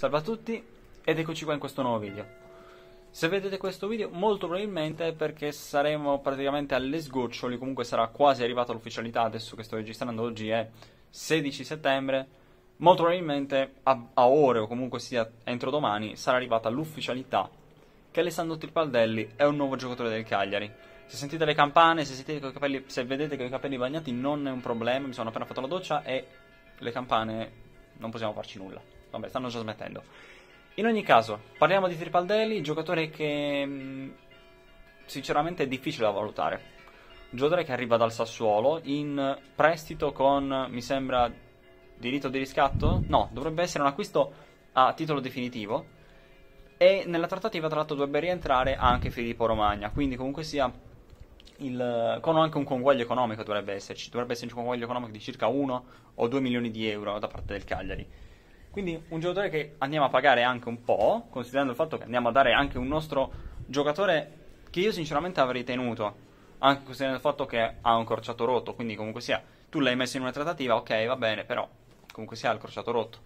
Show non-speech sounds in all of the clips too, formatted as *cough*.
Salve a tutti ed eccoci qua in questo nuovo video. Se vedete questo video molto probabilmente è perché saremo praticamente alle sgoccioli, comunque sarà quasi arrivata l'ufficialità, adesso che sto registrando oggi è 16 settembre, molto probabilmente a, a ore o comunque sia entro domani sarà arrivata l'ufficialità che Alessandro Tripaldelli è un nuovo giocatore del Cagliari. Se sentite le campane, se, sentite capelli, se vedete che ho i capelli bagnati non è un problema, mi sono appena fatto la doccia e le campane non possiamo farci nulla vabbè, stanno già smettendo. In ogni caso, parliamo di Tripaldelli, giocatore che mm, sinceramente è difficile da valutare. Giocatore che arriva dal Sassuolo in prestito con, mi sembra, diritto di riscatto? No, dovrebbe essere un acquisto a titolo definitivo. E nella trattativa, tra l'altro, dovrebbe rientrare anche Filippo Romagna. Quindi, comunque sia, il, con anche un conguaglio economico dovrebbe esserci. Dovrebbe esserci un conguaglio economico di circa 1 o 2 milioni di euro da parte del Cagliari quindi un giocatore che andiamo a pagare anche un po', considerando il fatto che andiamo a dare anche un nostro giocatore che io sinceramente avrei tenuto, anche considerando il fatto che ha un crociato rotto, quindi comunque sia, tu l'hai messo in una trattativa, ok, va bene, però comunque sia ha il crociato rotto.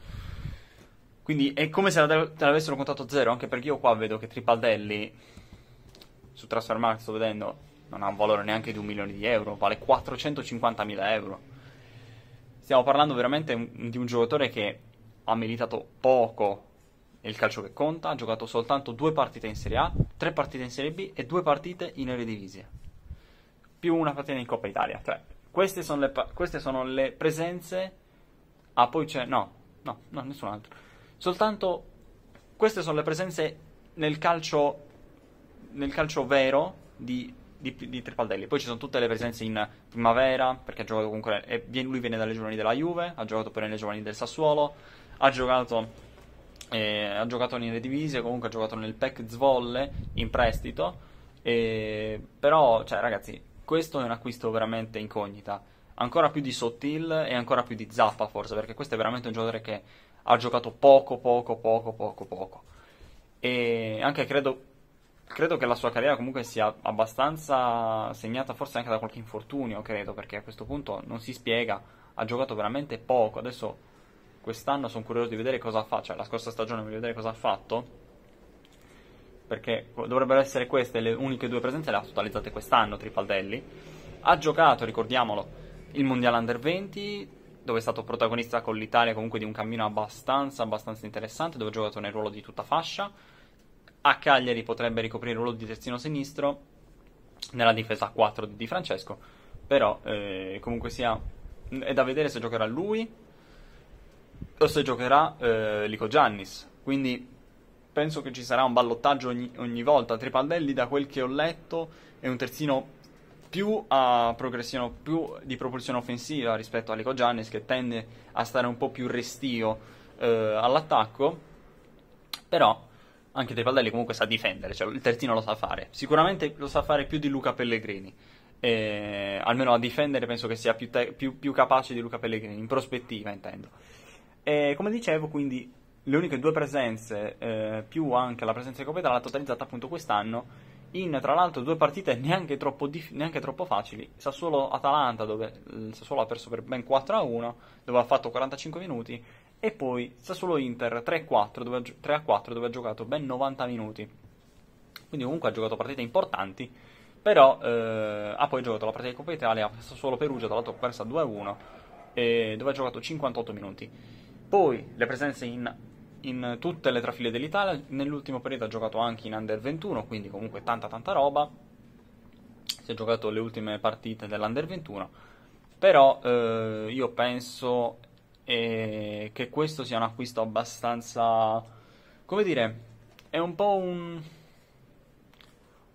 Quindi è come se te l'avessero contato zero, anche perché io qua vedo che Tripaldelli, su Transfermarkt sto vedendo, non ha un valore neanche di un milione di euro, vale 450.000 euro. Stiamo parlando veramente di un giocatore che ha militato poco il calcio che conta, ha giocato soltanto due partite in Serie A, tre partite in Serie B e due partite in Eredivisie, più una partita in Coppa Italia. Cioè, queste sono le, queste sono le presenze... Ah, poi c'è... No, no, no, nessun altro. Soltanto queste sono le presenze nel calcio, nel calcio vero di, di, di, Tripaldelli. Poi ci sono tutte le presenze in primavera, perché ha giocato comunque. Eh, lui viene dalle giovani della Juve, ha giocato pure nelle giovani del Sassuolo ha giocato eh, ha giocato nelle divise, comunque ha giocato nel PEC Zvolle in prestito. Eh, però, cioè, ragazzi, questo è un acquisto veramente incognita. Ancora più di Sottil e ancora più di Zappa, forse, perché questo è veramente un giocatore che ha giocato poco, poco, poco, poco, poco. E anche credo, credo che la sua carriera comunque sia abbastanza segnata, forse anche da qualche infortunio, credo, perché a questo punto non si spiega. Ha giocato veramente poco. Adesso quest'anno sono curioso di vedere cosa fa, cioè la scorsa stagione voglio vedere cosa ha fatto, perché dovrebbero essere queste le uniche due presenze, le ha totalizzate quest'anno Tripaldelli. Ha giocato, ricordiamolo, il Mondiale Under 20, dove è stato protagonista con l'Italia comunque di un cammino abbastanza, abbastanza interessante, dove ha giocato nel ruolo di tutta fascia. A Cagliari potrebbe ricoprire il ruolo di terzino sinistro nella difesa 4 di Francesco, però eh, comunque sia è da vedere se giocherà lui o se giocherà eh, Lico Giannis. Quindi penso che ci sarà un ballottaggio ogni, ogni, volta. Tripaldelli, da quel che ho letto, è un terzino più, più di propulsione offensiva rispetto a Lico Giannis, che tende a stare un po' più restio eh, all'attacco. Però anche Tripaldelli comunque sa difendere, cioè il terzino lo sa fare. Sicuramente lo sa fare più di Luca Pellegrini. E, almeno a difendere penso che sia più, te- più, più capace di Luca Pellegrini, in prospettiva intendo. E come dicevo, quindi le uniche due presenze, eh, più anche la presenza di Coppa Italia, totalizzata appunto quest'anno in tra l'altro due partite neanche troppo, dif- neanche troppo facili, Sassuolo-Atalanta dove il Sassuolo ha perso per ben 4-1, a dove ha fatto 45 minuti, e poi Sassuolo-Inter 3-4 dove, gi- 3-4 dove ha giocato ben 90 minuti. Quindi comunque ha giocato partite importanti, però eh, ha poi giocato la partita di Coppa Italia, Sassuolo-Perugia tra l'altro persa 2-1, a eh, dove ha giocato 58 minuti. Poi le presenze in, in tutte le trafile dell'Italia, nell'ultimo periodo ha giocato anche in Under 21, quindi comunque tanta tanta roba. Si è giocato le ultime partite dell'Under 21, però eh, io penso eh, che questo sia un acquisto abbastanza, come dire, è un po' un,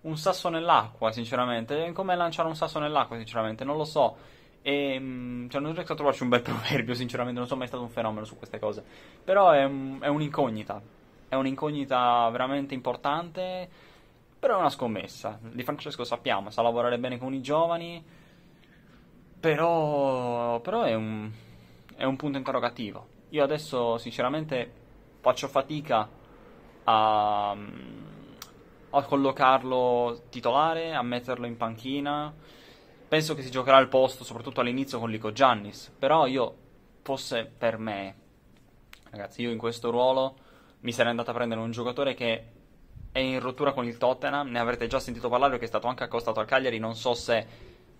un sasso nell'acqua, sinceramente. È come lanciare un sasso nell'acqua, sinceramente, non lo so e ehm, cioè, non riesco a trovarci un bel *laughs* proverbio, sinceramente, non sono mai stato un fenomeno su queste cose. Però è, è un'incognita. È un'incognita veramente importante. Però è una scommessa. Di Francesco sappiamo, sa lavorare bene con i giovani. Però, però è, un, è un punto interrogativo. Io adesso, sinceramente, faccio fatica a, a collocarlo titolare, a metterlo in panchina Penso che si giocherà al posto, soprattutto all'inizio con Lico Giannis. Però io, fosse per me, ragazzi, io in questo ruolo mi sarei andato a prendere un giocatore che è in rottura con il Tottenham. Ne avrete già sentito parlare perché è stato anche accostato al Cagliari. Non so se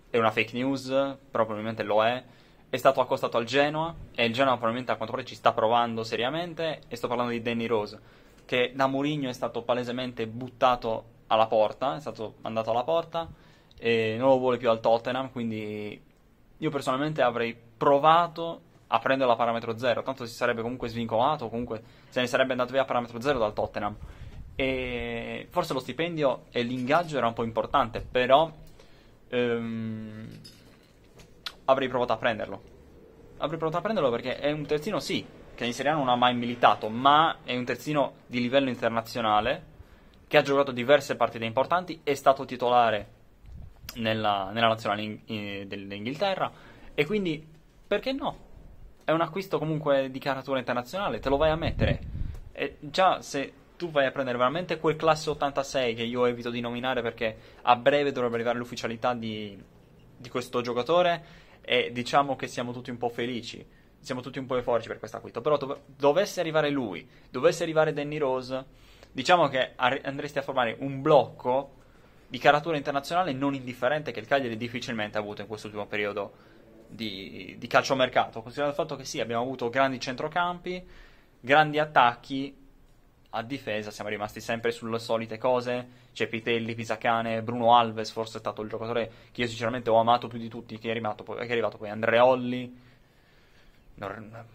è una fake news, probabilmente lo è. È stato accostato al Genoa e il Genoa probabilmente a quanto pare ci sta provando seriamente. E sto parlando di Danny Rose, che da Mourinho è stato palesemente buttato alla porta, è stato mandato alla porta e non lo vuole più al Tottenham, quindi io personalmente avrei provato a prenderlo a parametro zero, tanto si sarebbe comunque svincolato, comunque se ne sarebbe andato via a parametro zero dal Tottenham. E forse lo stipendio e l'ingaggio era un po' importante, però ehm, avrei provato a prenderlo. Avrei provato a prenderlo perché è un terzino, sì, che in Serie A non ha mai militato, ma è un terzino di livello internazionale, che ha giocato diverse partite importanti, è stato titolare nella, nella nazionale in, eh, dell'Inghilterra e quindi perché no? È un acquisto comunque di caratura internazionale, te lo vai a mettere. E già se tu vai a prendere veramente quel classe 86 che io evito di nominare perché a breve dovrebbe arrivare l'ufficialità di, di questo giocatore e diciamo che siamo tutti un po' felici, siamo tutti un po' euforici per questo acquisto, però dov- dovesse arrivare lui, dovesse arrivare Danny Rose, diciamo che ar- andresti a formare un blocco di caratura internazionale non indifferente che il Cagliari difficilmente ha avuto in questo ultimo periodo di, di calciomercato, considerato il fatto che sì, abbiamo avuto grandi centrocampi, grandi attacchi, a difesa siamo rimasti sempre sulle solite cose, c'è Pitelli, Pisacane, Bruno Alves forse è stato il giocatore che io sinceramente ho amato più di tutti, che è, arrivato poi, è arrivato poi Andreolli, non,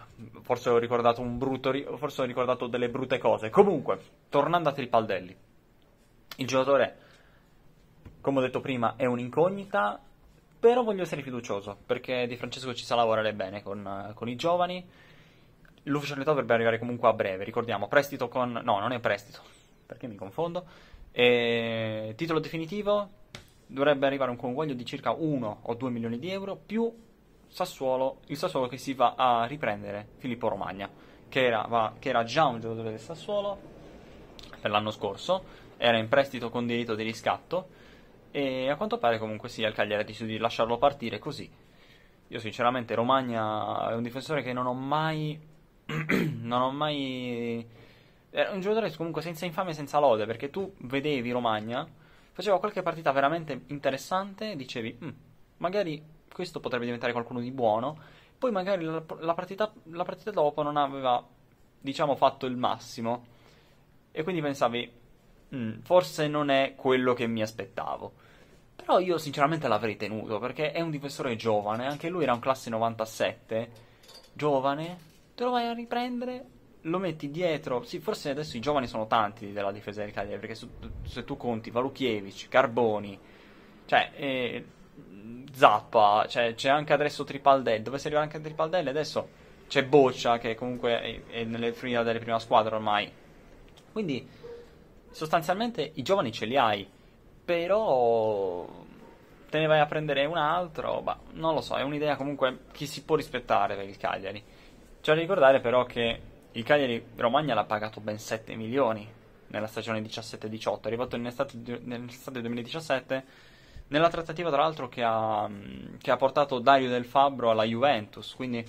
forse ho ricordato un brutto, forse ho ricordato delle brutte cose. Comunque, tornando a Tripaldelli, il giocatore come ho detto prima, è un'incognita, però voglio essere fiducioso, perché Di Francesco ci sa lavorare bene con, con i giovani. L'ufficialità dovrebbe arrivare comunque a breve, ricordiamo, prestito con... no, non è prestito, perché mi confondo. E... Titolo definitivo, dovrebbe arrivare un convoglio di circa 1 o 2 milioni di euro, più Sassuolo, il Sassuolo che si va a riprendere Filippo Romagna, che era, va, che era già un giocatore del Sassuolo per l'anno scorso, era in prestito con diritto di riscatto, e a quanto pare comunque sia il Cagliari ha deciso di lasciarlo partire così. Io sinceramente Romagna è un difensore che non ho mai... *clears throat* non ho mai... Era un giocatore comunque senza infame e senza lode, perché tu vedevi Romagna, faceva qualche partita veramente interessante, dicevi, mm, magari questo potrebbe diventare qualcuno di buono, poi magari la, la, partita, la partita dopo non aveva, diciamo, fatto il massimo. E quindi pensavi, Mm, forse non è quello che mi aspettavo. Però io sinceramente l'avrei tenuto perché è un difensore giovane, anche lui era un classe 97, giovane, te lo vai a riprendere, lo metti dietro. Sì, forse adesso i giovani sono tanti della difesa del Cagliari perché se tu conti Valukiewicz, Carboni, cioè eh, Zappa, cioè, c'è anche adesso Tripaldelli, dove si arriva anche a Tripaldel adesso c'è Boccia che comunque è, è nelle delle prime squadre ormai. Quindi sostanzialmente i giovani ce li hai, però te ne vai a prendere un altro, bah, non lo so, è un'idea comunque che si può rispettare per il Cagliari. C'è da ricordare però che il Cagliari Romagna l'ha pagato ben 7 milioni nella stagione 17-18, è arrivato nell'estate, nell'estate 2017, nella trattativa tra l'altro che ha, che ha portato Dario Del Fabbro alla Juventus, quindi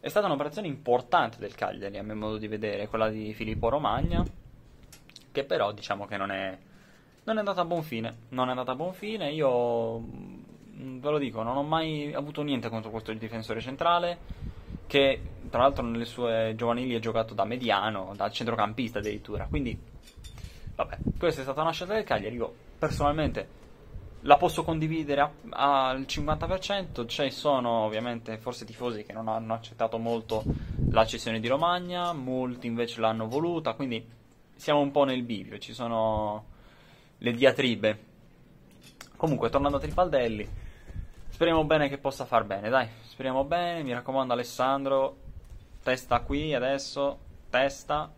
è stata un'operazione importante del Cagliari a mio modo di vedere, quella di Filippo Romagna che però diciamo che non è, non è andata a buon fine. Non è andata a buon fine, io mm, ve lo dico, non ho mai avuto niente contro questo difensore centrale che tra l'altro nelle sue giovanili ha giocato da mediano, da centrocampista addirittura. Quindi, vabbè, questa è stata una scelta del Cagliari. Io personalmente la posso condividere al 50%. Ci sono ovviamente forse tifosi che non hanno accettato molto la cessione di Romagna, molti invece l'hanno voluta. Quindi siamo un po' nel bivio, ci sono le diatribe. Comunque, tornando a Tripaldelli, speriamo bene che possa far bene, dai, speriamo bene, mi raccomando Alessandro, testa qui adesso, testa,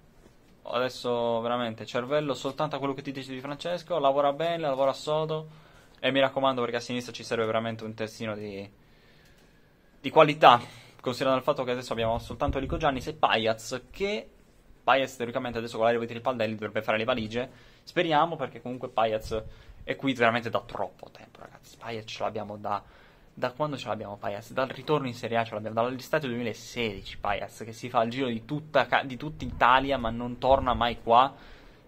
adesso veramente cervello soltanto a quello che ti dice di Francesco, lavora bene, lavora sodo e mi raccomando perché a sinistra ci serve veramente un testino di, di qualità, considerando il fatto che adesso abbiamo soltanto Rico Giannis e Paiaz che Paez teoricamente adesso con l'aereo di Tripaldelli dovrebbe fare le valigie. Speriamo perché comunque Paez è qui veramente da troppo tempo, ragazzi. Paez ce l'abbiamo da... Da quando ce l'abbiamo Paez? Dal ritorno in Serie A ce l'abbiamo, dall'estate 2016 Paez che si fa il giro di tutta, di tutta Italia ma non torna mai qua.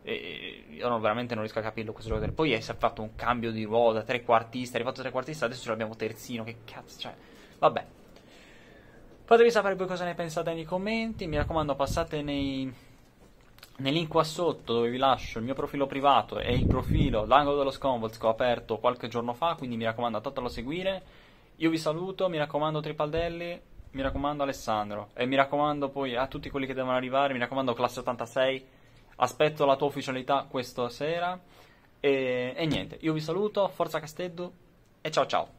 E io non, veramente non riesco a capirlo questo giocatore. Poi si è fatto un cambio di ruolo da trequartista, è arrivato trequartista, adesso ce l'abbiamo terzino, che cazzo, cioè... Vabbè, Fatemi sapere voi cosa ne pensate nei commenti, mi raccomando passate nei, nel link qua sotto dove vi lascio il mio profilo privato e il profilo L'angolo dello sconvolts che ho aperto qualche giorno fa, quindi mi raccomando andatelo a seguire. Io vi saluto, mi raccomando Tripaldelli, mi raccomando Alessandro e mi raccomando poi a tutti quelli che devono arrivare, mi raccomando classe 86, aspetto la tua ufficialità questa sera e, e niente, io vi saluto, forza Casteddu e ciao ciao.